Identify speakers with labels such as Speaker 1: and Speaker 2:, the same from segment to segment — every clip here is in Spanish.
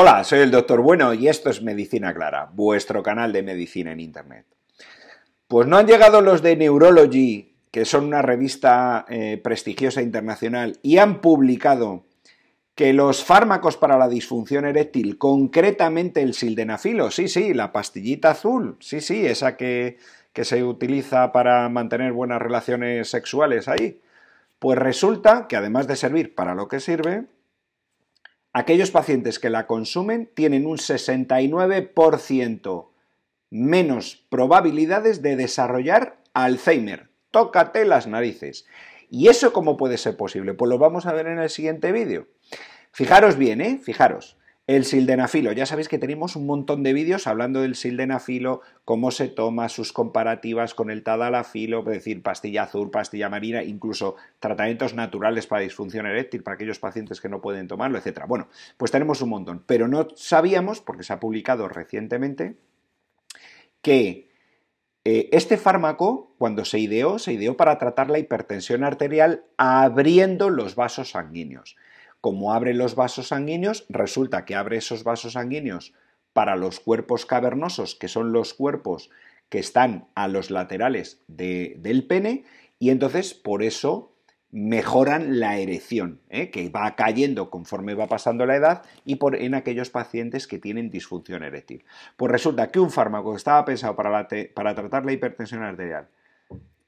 Speaker 1: Hola, soy el doctor Bueno y esto es Medicina Clara, vuestro canal de medicina en Internet. Pues no han llegado los de Neurology, que son una revista eh, prestigiosa internacional, y han publicado que los fármacos para la disfunción eréctil, concretamente el sildenafilo, sí, sí, la pastillita azul, sí, sí, esa que, que se utiliza para mantener buenas relaciones sexuales ahí, pues resulta que además de servir para lo que sirve, aquellos pacientes que la consumen tienen un 69% menos probabilidades de desarrollar Alzheimer. Tócate las narices. ¿Y eso cómo puede ser posible? Pues lo vamos a ver en el siguiente vídeo. Fijaros bien, ¿eh? Fijaros. El sildenafilo, ya sabéis que tenemos un montón de vídeos hablando del sildenafilo, cómo se toma, sus comparativas con el tadalafilo, es decir, pastilla azul, pastilla marina, incluso tratamientos naturales para disfunción eréctil para aquellos pacientes que no pueden tomarlo, etc. Bueno, pues tenemos un montón, pero no sabíamos, porque se ha publicado recientemente, que eh, este fármaco, cuando se ideó, se ideó para tratar la hipertensión arterial abriendo los vasos sanguíneos como abre los vasos sanguíneos, resulta que abre esos vasos sanguíneos para los cuerpos cavernosos, que son los cuerpos que están a los laterales del pene, y entonces por eso mejoran la erección, ¿eh? que va cayendo conforme va pasando la edad y por, en aquellos pacientes que tienen disfunción eréctil. Pues resulta que un fármaco que estaba pensado para tratar la hipertensión arterial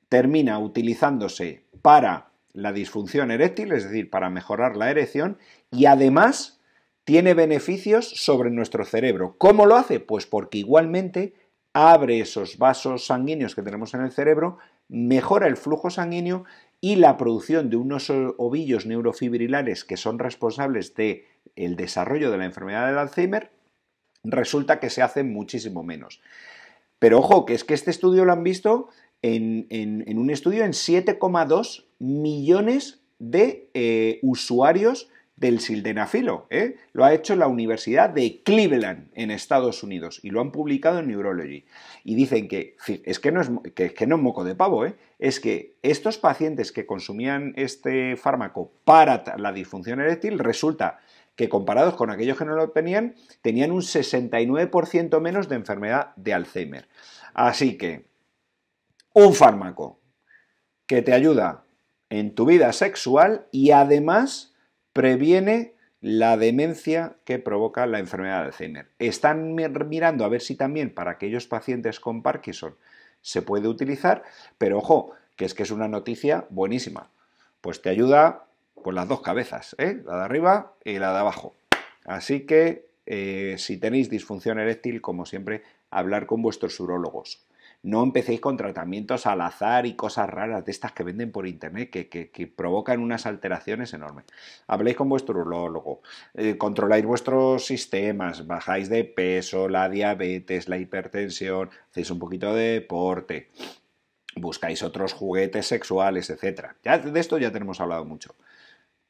Speaker 1: termina utilizándose para la disfunción eréctil, es decir, para mejorar la erección, y además tiene beneficios sobre nuestro cerebro. ¿Cómo lo hace? Pues porque igualmente abre esos vasos sanguíneos que tenemos en el cerebro, mejora el flujo sanguíneo y la producción de unos ovillos neurofibrilares que son responsables del el desarrollo de la enfermedad del Alzheimer, resulta que se hace muchísimo menos. Pero ojo, que es que este estudio lo han visto en, un estudio en 7,2 millones de eh, usuarios del sildenafilo. ¿eh? Lo ha hecho la Universidad de Cleveland en Estados Unidos y lo han publicado en Neurology. Y dicen que es que no es, que, no moco de pavo, ¿eh? es que estos pacientes que consumían este fármaco para la disfunción eréctil resulta que comparados con aquellos que no lo tenían, tenían un 69% menos de enfermedad de Alzheimer. Así que un fármaco que te ayuda en tu vida sexual y además previene la demencia que provoca la enfermedad de Alzheimer. Están mirando a ver si también para aquellos pacientes con Parkinson se puede utilizar, pero ojo, que es que es una noticia buenísima. Pues te ayuda por las dos cabezas, ¿eh? la de arriba y la de abajo. Así que eh, si tenéis disfunción eréctil, como siempre, hablar con vuestros urólogos no empecéis con tratamientos al azar y cosas raras de estas que venden por internet que, provocan unas alteraciones enormes. Habléis con vuestro urologo, eh, controláis vuestros sistemas, bajáis de peso, la diabetes, la hipertensión, hacéis un poquito de deporte, buscáis otros juguetes sexuales, etcétera. Ya de esto ya tenemos hablado mucho.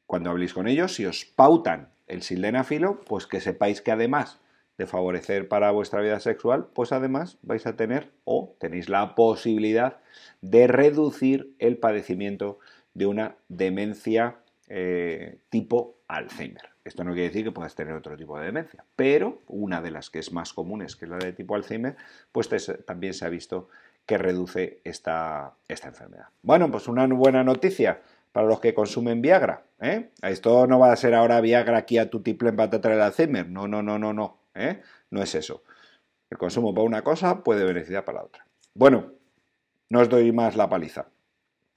Speaker 1: Cuando habléis con ellos, si os pautan el sildenafilo, pues que sepáis que además de favorecer para vuestra vida sexual, pues además vais a tener o tenéis la posibilidad de reducir el padecimiento de una demencia eh, tipo Alzheimer. Esto no quiere decir que puedas tener otro tipo de demencia, pero una de las que es más comunes, que es la de tipo Alzheimer, pues también se ha visto que reduce esta, esta, enfermedad. Bueno, pues una buena noticia para los que consumen Viagra. ¿eh? Esto no va a ser ahora Viagra aquí a tu tiple en patata el Alzheimer. No, no, no, no, no. ¿eh? No es eso. El consumo para una cosa puede beneficiar para la otra. Bueno, no os doy más la paliza.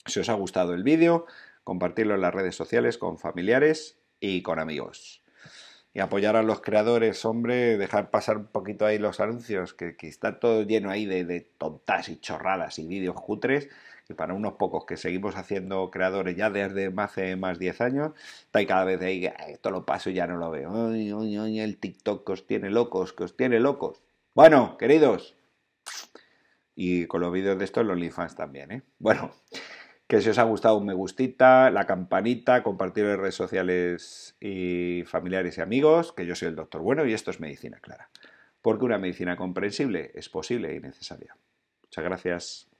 Speaker 1: Si os ha gustado el vídeo, compartirlo en las redes sociales con familiares y con amigos. Y apoyar a los creadores, hombre, dejar pasar un poquito ahí los anuncios, que, está todo lleno ahí de, de tontas y chorradas y vídeos cutres y para unos pocos que seguimos haciendo creadores ya desde hace más de 10 años, está ahí cada vez de ahí, esto lo paso y ya no lo veo. el TikTok que os tiene locos, que os tiene locos. Bueno, queridos. Y con los vídeos de estos, los li-fans también, ¿eh? Bueno, que si os ha gustado un me gustita, la campanita, compartir en redes sociales y familiares y amigos, que yo soy el doctor bueno y esto es Medicina Clara. Porque una medicina comprensible es posible y necesaria. Muchas gracias.